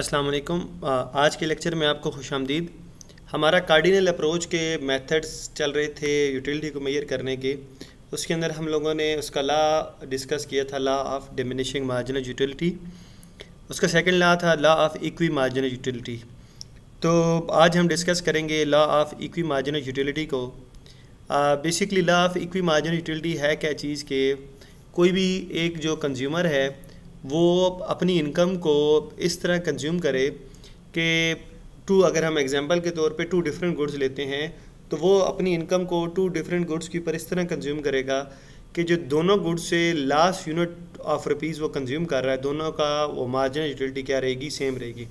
अस्सलाम वालेकुम आज के लेक्चर में आपको खुश आमदीद हमारा कार्डिनल अप्रोच के मेथड्स चल रहे थे यूटिलिटी को मैयर करने के उसके अंदर हम लोगों ने उसका ला डिस्कस किया था law of diminishing marginal utility उसका सेकंड ला था law of equi marginal utility तो आज हम डिस्कस करेंगे law of equi marginal utility को basically law of equi marginal utility है क्या चीज़ के कोई भी एक जो कंज्यूमर है वो अपनी इनकम को इस तरह कंज्यूम करे कि टू अगर हम एग्जांपल के तौर पे टू डिफरेंट गुड्स लेते हैं तो वो अपनी इनकम को टू डिफरेंट गुड्स के ऊपर इस तरह कंज्यूम करेगा कि जो दोनों गुड्स से लास्ट यूनिट ऑफ रुपीज़ वो कंज्यूम कर रहा है दोनों का वो मार्जिनल यूटिलिटी क्या रहेगी सेम रहेगी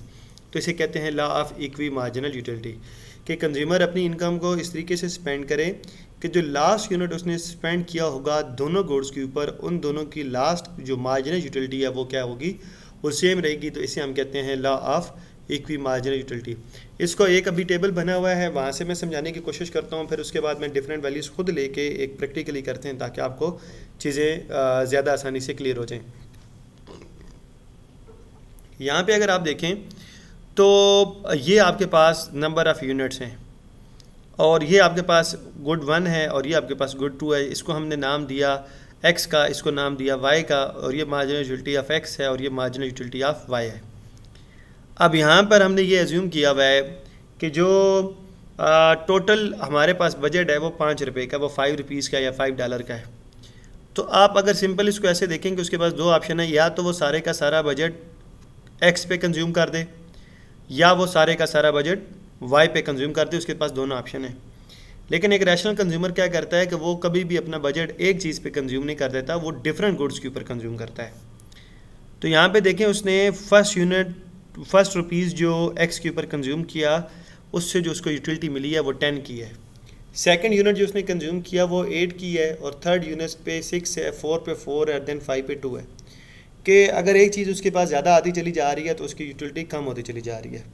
तो इसे कहते हैं law of equi marginal utility कि कंज्यूमर अपनी इनकम को इस तरीके से स्पेंड करे कि जो लास्ट यूनिट उसने स्पेंड किया होगा दोनों गोड्स के ऊपर उन दोनों की लास्ट जो मार्जिनल यूटिलिटी है वो क्या होगी वो सेम रहेगी तो इसे हम कहते हैं law of equi marginal utility इसको एक अभी टेबल बना हुआ है वहाँ से मैं समझाने की कोशिश करता हूँ फिर उसके बाद मैं डिफरेंट वैल्यूज़ खुद लेके एक प्रैक्टिकली करते हैं ताकि आपको चीज़ें ज़्यादा आसानी से क्लियर हो जाएँ यहाँ पे अगर आप देखें तो ये आपके पास नंबर ऑफ़ यूनिट्स हैं और ये आपके पास गुड वन है और ये आपके पास गुड टू है इसको हमने नाम दिया एक्स का इसको नाम दिया वाई का और ये मार्जिनल यूटिलिटी ऑफ एक्स है और ये मार्जिनल यूटिलिटी ऑफ वाई है अब यहाँ पर हमने ये एज्यूम किया हुआ है कि जो आ, टोटल हमारे पास बजट है वो पाँच रुपये का वो फाइव रुपीज़ का या फाइव डॉलर का है तो आप अगर सिंपल इसको ऐसे देखें कि उसके पास दो ऑप्शन है या तो वो सारे का सारा बजट एक्स पे कंज्यूम कर दे या वो सारे का सारा बजट वाई पे कंज्यूम करते हैं उसके पास दोनों ऑप्शन है लेकिन एक रैशनल कंज्यूमर क्या करता है कि वो कभी भी अपना बजट एक चीज़ पे कंज्यूम नहीं कर देता वो डिफरेंट गुड्स के ऊपर कंज्यूम करता है तो यहाँ पे देखें उसने फर्स्ट यूनिट फर्स्ट रुपीज़ जो एक्स के ऊपर कंज्यूम किया उससे जो उसको यूटिलिटी मिली है वो टेन की है सेकेंड यूनिट जो उसने कंज्यूम किया वो एट की है और थर्ड यूनिट पे सिक्स है फोर पे फोर है देन फाइव पे टू है कि अगर एक चीज़ उसके पास ज़्यादा आती चली जा रही है तो उसकी यूटिलिटी कम होती चली जा रही है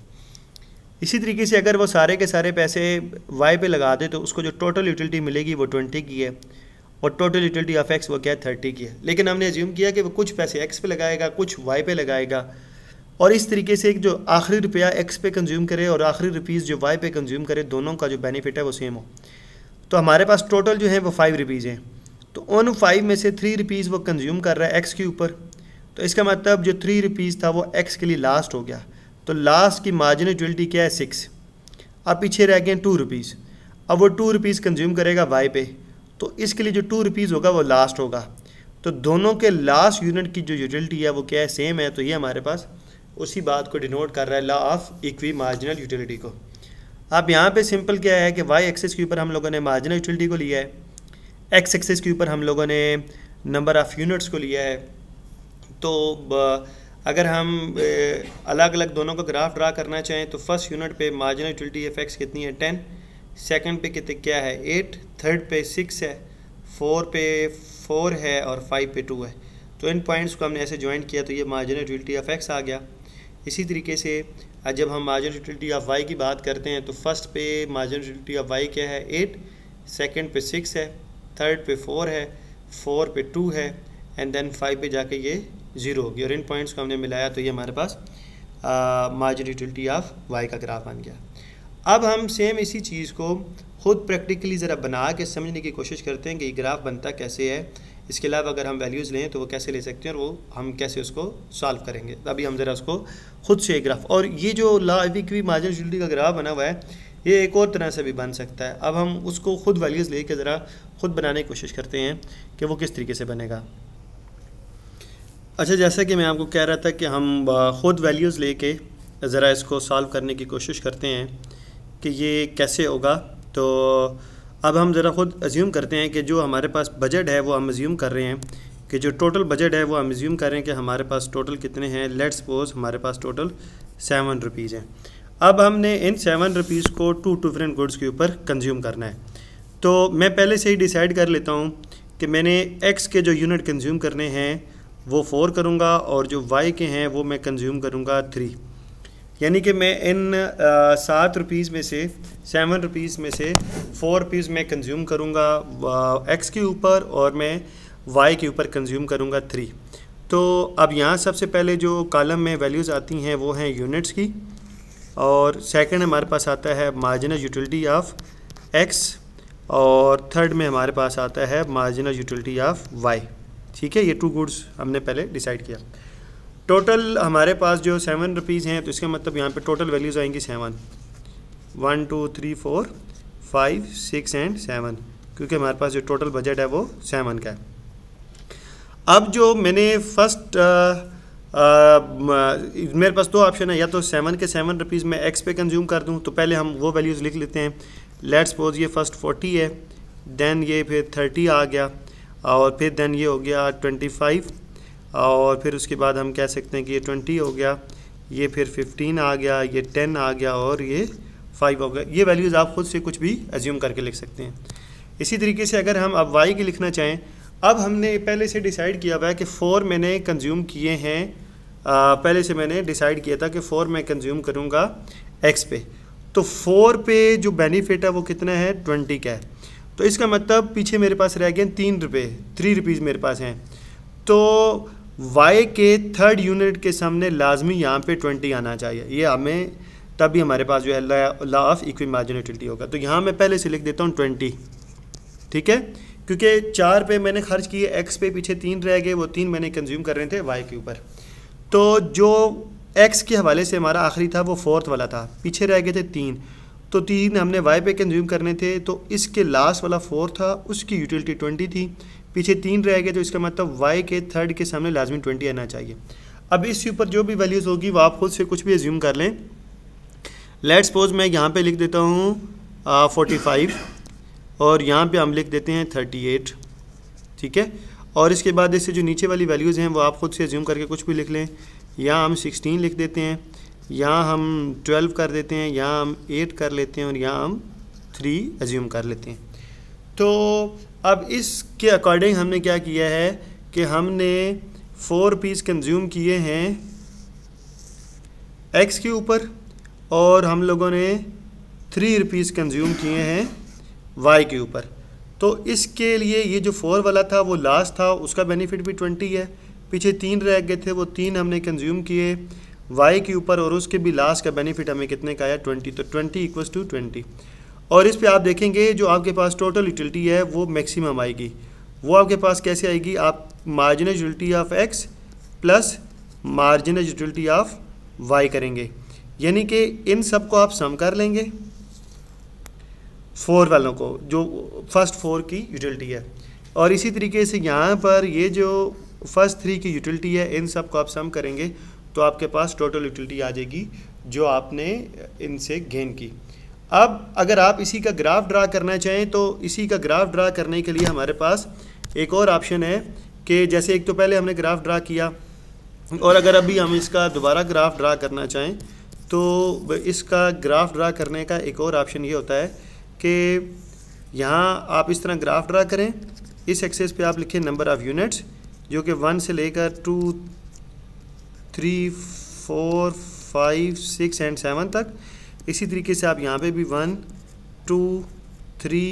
इसी तरीके से अगर वो सारे के सारे पैसे वाई पे लगा दे तो उसको जो टोटल यूटिलिटी मिलेगी वो ट्वेंटी की है और टोटल यूटिलिटी ऑफ एक्स वो क्या है थर्टी की है लेकिन हमने एज्यूम किया कि वो कुछ पैसे एक्स पे लगाएगा कुछ वाई पे लगाएगा और इस तरीके से एक जो आखिरी रुपया एक्स पे कंज्यूम करे और आखिरी रुपीज़ जो वाई पे कंज्यूम करे दोनों का जो बेनिफिट है वो सेम हो तो हमारे पास टोटल जो है वो फाइव रुपीज़ हैं तो उन फाइव में से थ्री रुपीज़ वो कंज्यूम कर रहा है एक्स के ऊपर तो इसका मतलब जो थ्री रुपीज़ था वो एक्स के लिए लास्ट हो गया तो लास्ट की मार्जिन ट्वेल्टी क्या है सिक्स अब पीछे रह गए टू रुपीज़ अब वो टू रुपीज़ कंज्यूम करेगा वाई पे तो इसके लिए जो टू रुपीज़ होगा वो लास्ट होगा तो दोनों के लास्ट यूनिट की जो यूटिलिटी है वो क्या है सेम है तो ये हमारे पास उसी बात को डिनोट कर रहा है law of equi marginal utility को अब यहाँ पे सिंपल क्या है कि वाई एक्सेस के ऊपर हम लोगों ने मार्जिनल यूटिलिटी को लिया है एक्स एक्सेस के ऊपर हम लोगों ने नंबर ऑफ़ यूनिट्स को लिया है तो अगर हम अलग अलग दोनों का ग्राफ ड्रा करना चाहें तो फर्स्ट यूनिट पे मार्जिनल यूटिलिटी इफेक्ट्स कितनी है टेन सेकंड पे कितने क्या है एट थर्ड पे सिक्स है फोर पे फोर है और फाइव पे टू है तो इन पॉइंट्स को हमने ऐसे ज्वाइन किया तो ये मार्जिनल यूटिलिटी इफेक्ट्स आ गया इसी तरीके से जब हम मार्जिनल यूटिलिटी ऑफ वाई की बात करते हैं तो फर्स्ट पे मार्जिनल यूटिलिटी ऑफ वाई क्या है एट सेकेंड पे सिक्स है थर्ड पे फोर है फोर पे टू है एंड देन फाइव पे जाके ये ज़ीरो होगी और इन पॉइंट्स को हमने मिलाया तो ये हमारे पास मार्जिन यूटिलिटी ऑफ वाई का ग्राफ बन गया अब हम सेम इसी चीज़ को खुद प्रैक्टिकली ज़रा बना के समझने की कोशिश करते हैं कि ये ग्राफ बनता कैसे है इसके अलावा अगर हम वैल्यूज़ लें तो वो कैसे ले सकते हैं और वो हम कैसे उसको सॉल्व करेंगे अभी हम ज़रा उसको खुद से ग्राफ और ये जो लाविक भी मार्जिन यूटिलिटी का ग्राफ बना हुआ है ये एक और तरह से भी बन सकता है अब हम उसको खुद वैल्यूज़ लेके ज़रा खुद बनाने की कोशिश करते हैं कि वो किस तरीके से बनेगा अच्छा जैसा कि मैं आपको कह रहा था कि हम ख़ुद वैल्यूज़ लेके ज़रा इसको सॉल्व करने की कोशिश करते हैं कि ये कैसे होगा तो अब हम ज़रा ख़ुद अज्यूम करते हैं कि जो हमारे पास बजट है वो हम अज्यूम कर रहे हैं कि जो टोटल बजट है वो हम अज्यूम कर रहे हैं कि हमारे पास टोटल कितने हैं लेट सपोज हमारे पास टोटल सेवन रुपीज़ हैं अब हमने इन सेवन रुपीज़ को टू डिफरेंट गुड्स के ऊपर कंज्यूम करना है तो मैं पहले से ही डिसाइड कर लेता हूँ कि मैंने एक्स के जो यूनिट कंज्यूम करने हैं वो फ़ोर करूँगा और जो वाई के हैं वो मैं कंज्यूम करूँगा थ्री यानी कि मैं इन सात रुपीज़ में से सेवन रुपीज़ में से फ़ोर रुपीज़ मैं कंज्यूम करूँगा एक्स के ऊपर और मैं वाई के ऊपर कंज्यूम करूँगा थ्री तो अब यहाँ सबसे पहले जो कॉलम में वैल्यूज़ आती हैं वो हैं यूनिट्स की और सेकंड हमारे पास आता है मार्जिनल यूटिलिटी ऑफ एक्स और थर्ड में हमारे पास आता है मार्जिनल यूटिलिटी ऑफ वाई ठीक है ये टू गुड्स हमने पहले डिसाइड किया टोटल हमारे पास जो सेवन रुपीज़ हैं तो इसका मतलब यहाँ पे टोटल वैल्यूज़ आएंगी seven one two three four five six and seven क्योंकि हमारे पास जो टोटल बजट है वो सेवन का है अब जो मैंने फर्स्ट मेरे पास दो ऑप्शन है या तो सेवन के सेवन रुपीज़ में एक्स पे कंज्यूम कर दूँ तो पहले हम वो वैल्यूज़ लिख लेते हैं लेट्स सपोज ये फर्स्ट फोर्टी है देन ये फिर थर्टी आ गया और फिर देन ये हो गया ट्वेंटी फाइव और फिर उसके बाद हम कह सकते हैं कि ये ट्वेंटी हो गया ये फिर फिफ्टीन आ गया ये टेन आ गया और ये फाइव हो गया ये वैल्यूज़ आप खुद से कुछ भी एज्यूम करके लिख सकते हैं इसी तरीके से अगर हम अब वाई के लिखना चाहें अब हमने पहले से डिसाइड किया हुआ है कि फ़ोर मैंने कंज्यूम किए हैं पहले से मैंने डिसाइड किया था कि फ़ोर मैं कंज्यूम करूँगा एक्स पे तो फोर पे जो बेनिफिट है वो कितना है ट्वेंटी का है तो इसका मतलब पीछे मेरे पास रह गए तीन रुपये थ्री रुपीज़ मेरे पास हैं तो वाई के थर्ड यूनिट के सामने लाजमी यहाँ पे ट्वेंटी आना चाहिए ये हमें तभी हमारे पास जो है ला ऑफ इक्वी मार्जिनिटिलिटी होगा तो यहाँ मैं पहले से लिख देता हूँ ट्वेंटी ठीक है क्योंकि चार पे मैंने खर्च किए एक्स पे पीछे तीन रह गए वो तीन मैंने कंज्यूम कर रहे थे वाई के ऊपर तो जो एक्स के हवाले से हमारा आखिरी था वो फोर्थ वाला था पीछे रह गए थे तीन तो तीन हमने वाई पे कंज्यूम करने थे तो इसके लास्ट वाला फोर था उसकी यूटिलिटी ट्वेंटी थी पीछे तीन रह गए तो इसका मतलब वाई के थर्ड के सामने लाजमी ट्वेंटी आना चाहिए अब इसके ऊपर जो भी वैल्यूज़ होगी वो आप खुद से कुछ भी एज्यूम कर लें लेट सपोज मैं यहाँ पे लिख देता हूँ फोर्टी फाइव और यहाँ पे हम लिख देते हैं थर्टी एट ठीक है और इसके बाद इससे जो नीचे वाली वैल्यूज़ हैं वो आप खुद से एज्यूम करके कुछ भी लिख लें या हम सिक्सटीन लिख देते हैं यहाँ हम ट्वेल्व कर देते हैं यहाँ हम एट कर लेते हैं और यहाँ हम थ्री एज्यूम कर लेते हैं तो अब इसके अकॉर्डिंग हमने क्या किया है कि हमने फोर पीस कंज्यूम किए हैं एक्स के ऊपर और हम लोगों ने थ्री रुपीज़ कंज्यूम किए हैं वाई के ऊपर तो इसके लिए ये जो फोर वाला था वो लास्ट था उसका बेनिफिट भी ट्वेंटी है पीछे तीन रह गए थे वो तीन हमने कंज्यूम किए वाई के ऊपर और उसके भी लास्ट का बेनिफिट हमें कितने का आया ट्वेंटी तो ट्वेंटी इक्वल्स टू ट्वेंटी और इस पर आप देखेंगे जो आपके पास टोटल यूटिलिटी है वो मैक्सिमम आएगी वो आपके पास कैसे आएगी आप marginal utility of X plus marginal utility of Y करेंगे यानी कि इन सब को आप सम कर लेंगे फोर वालों को जो फर्स्ट फोर की यूटिलिटी है और इसी तरीके से यहाँ पर ये जो फर्स्ट थ्री की यूटिलिटी है इन सब को आप सम करेंगे तो आपके पास टोटल यूटिलिटी आ जाएगी जो आपने इनसे गेन की अब अगर आप इसी का ग्राफ ड्रा करना चाहें तो इसी का ग्राफ ड्रा करने के लिए हमारे पास एक और ऑप्शन है कि जैसे एक तो पहले हमने ग्राफ ड्रा किया और अगर अभी हम इसका दोबारा ग्राफ ड्रा करना चाहें तो इसका ग्राफ ड्रा करने का एक और ऑप्शन ये होता है कि यहाँ आप इस तरह ग्राफ ड्रा करें इस एक्सेस पे आप लिखें नंबर ऑफ़ यूनिट्स जो कि वन से लेकर two three four five six and seven तक इसी तरीके से आप यहाँ पे भी one two three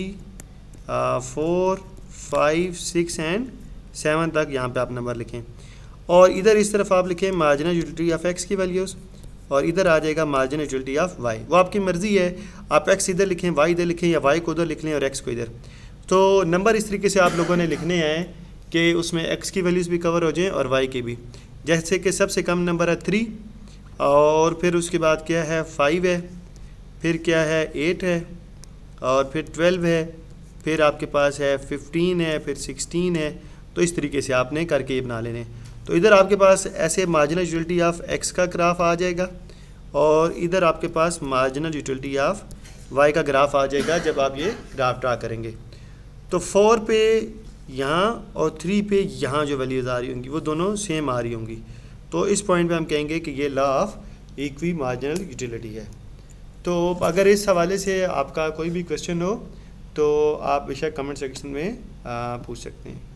four five six and seven तक यहाँ पे आप नंबर लिखें और इधर इस तरफ आप लिखें मार्जिनल यूटिलिटी ऑफ एक्स की वैल्यूज़ और इधर आ जाएगा मार्जिनल यूटिलिटी ऑफ वाई वो आपकी मर्ज़ी है आप एक्स इधर लिखें वाई इधर लिखें या वाई को उधर लिख लें और एक्स को इधर तो नंबर इस तरीके से आप लोगों ने लिखने हैं कि उसमें एक्स की वैल्यूज़ भी कवर हो जाएँ और वाई की भी जैसे कि सबसे कम नंबर है थ्री और फिर उसके बाद क्या है फाइव है फिर क्या है एट है और फिर ट्वेल्व है फिर आपके पास है फिफ्टीन है फिर सिक्सटीन है तो इस तरीके से आपने करके ये बना लेने तो इधर आपके पास ऐसे मार्जिनल यूटिलिटी ऑफ एक्स का ग्राफ आ जाएगा और इधर आपके पास मार्जिनल यूटिलिटी ऑफ वाई का ग्राफ आ जाएगा जब आप ये ग्राफ ड्रा करेंगे तो फोर पे यहाँ और थ्री पे यहाँ जो वैल्यूज़ आ रही होंगी वो दोनों सेम आ रही होंगी तो इस पॉइंट पे हम कहेंगे कि ये law of equi marginal utility है तो अगर इस हवाले से आपका कोई भी क्वेश्चन हो तो आप बेशक कमेंट सेक्शन में पूछ सकते हैं